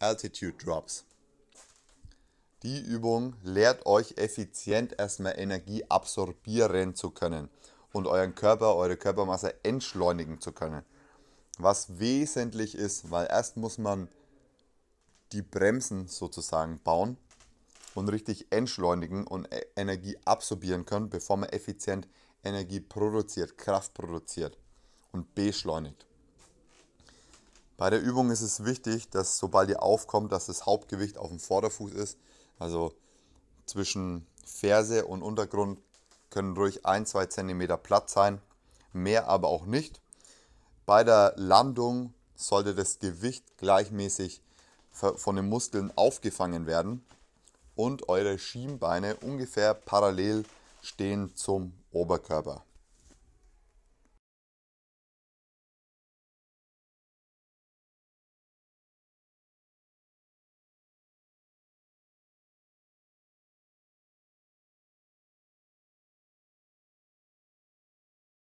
Altitude Drops. Die Übung lehrt euch effizient erstmal Energie absorbieren zu können und euren Körper, eure Körpermasse entschleunigen zu können. Was wesentlich ist, weil erst muss man die Bremsen sozusagen bauen und richtig entschleunigen und e-, Energie absorbieren können, bevor man effizient Energie produziert, Kraft produziert und beschleunigt. Bei der Übung ist es wichtig, dass sobald ihr aufkommt, dass das Hauptgewicht auf dem Vorderfuß ist. Also zwischen Ferse und Untergrund können ruhig 1-2 cm Platz sein, mehr aber auch nicht. Bei der Landung sollte das Gewicht gleichmäßig von den Muskeln aufgefangen werden und eure Schienbeine ungefähr parallel stehen zum Oberkörper.